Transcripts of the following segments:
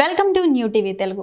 welcome to new TV Telugu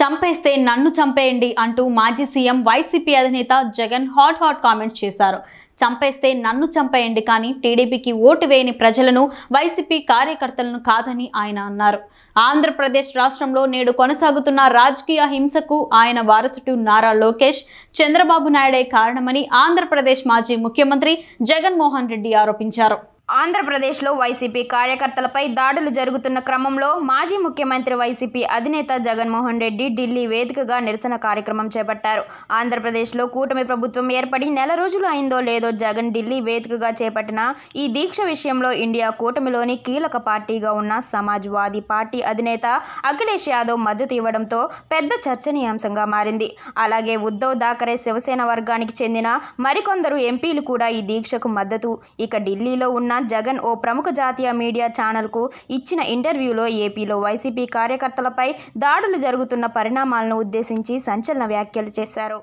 చంపేస్తే నన్ను చంపేయండి అంటూ మాజీ సీఎం వైసీపీ అధినేత జగన్ హాట్ హాట్ కామెంట్స్ చేశారు చంపేస్తే నన్ను చంపేయండి కానీ టీడీపీకి ఓటు వేయని ప్రజలను వైసీపీ కార్యకర్తలను కాదని ఆయన అన్నారు ఆంధ్రప్రదేశ్ రాష్ట్రంలో నేడు కొనసాగుతున్న రాజకీయ హింసకు ఆయన వారసుడు నారా లోకేష్ చంద్రబాబు నాయుడే కారణమని ఆంధ్రప్రదేశ్ మాజీ ముఖ్యమంత్రి జగన్మోహన్ రెడ్డి ఆరోపించారు ఆంధ్రప్రదేశ్లో వైసీపీ కార్యకర్తలపై దాడులు జరుగుతున్న క్రమంలో మాజీ ముఖ్యమంత్రి వైసీపీ అధినేత జగన్మోహన్ రెడ్డి ఢిల్లీ వేదికగా నిరసన కార్యక్రమం చేపట్టారు ఆంధ్రప్రదేశ్లో కూటమి ప్రభుత్వం ఏర్పడి నెల రోజులు అయిందో లేదో జగన్ ఢిల్లీ వేదికగా చేపట్టిన ఈ దీక్ష విషయంలో ఇండియా కూటమిలోని కీలక పార్టీగా ఉన్న సమాజ్వాదీ పార్టీ అధినేత అఖిలేష్ యాదవ్ మద్దతు ఇవ్వడంతో పెద్ద చర్చనీయాంశంగా మారింది అలాగే ఉద్దవ్ థాకరే శివసేన వర్గానికి చెందిన మరికొందరు ఎంపీలు కూడా ఈ దీక్షకు మద్దతు ఇక ఢిల్లీలో ఉన్న జగన్ ఓ ప్రముఖ జాతీయ మీడియా ఛానల్కు ఇచ్చిన ఇంటర్వ్యూలో ఏపీలో వైసీపీ కార్యకర్తలపై దాడులు జరుగుతున్న పరిణామాలను ఉద్దేశించి సంచలన వ్యాఖ్యలు చేశారు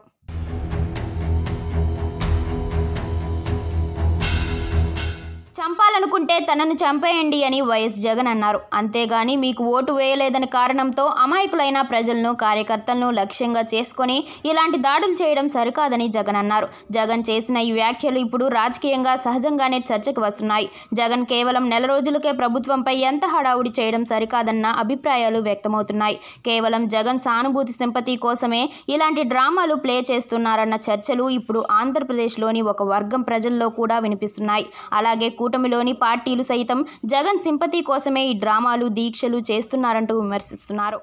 చంపాలనుకుంటే తనను చంపేయండి అని వైఎస్ జగన్ అన్నారు అంతేగాని మీకు ఓటు వేయలేదని కారణంతో అమాయకులైన ప్రజలను కార్యకర్తలను లక్ష్యంగా చేసుకొని ఇలాంటి దాడులు చేయడం సరికాదని జగన్ అన్నారు జగన్ చేసిన ఈ వ్యాఖ్యలు ఇప్పుడు రాజకీయంగా సహజంగానే చర్చకు వస్తున్నాయి జగన్ కేవలం నెల రోజులకే ప్రభుత్వంపై ఎంత హడావుడి చేయడం సరికాదన్న అభిప్రాయాలు వ్యక్తమవుతున్నాయి కేవలం జగన్ సానుభూతి సింపతి కోసమే ఇలాంటి డ్రామాలు ప్లే చేస్తున్నారన్న చర్చలు ఇప్పుడు ఆంధ్రప్రదేశ్లోని ఒక వర్గం ప్రజల్లో కూడా వినిపిస్తున్నాయి అలాగే కూటమిలోని పార్టీలు సైతం జగన్ సింపతి కోసమే ఈ డ్రామాలు దీక్షలు చేస్తున్నారంటూ విమర్శిస్తున్నారు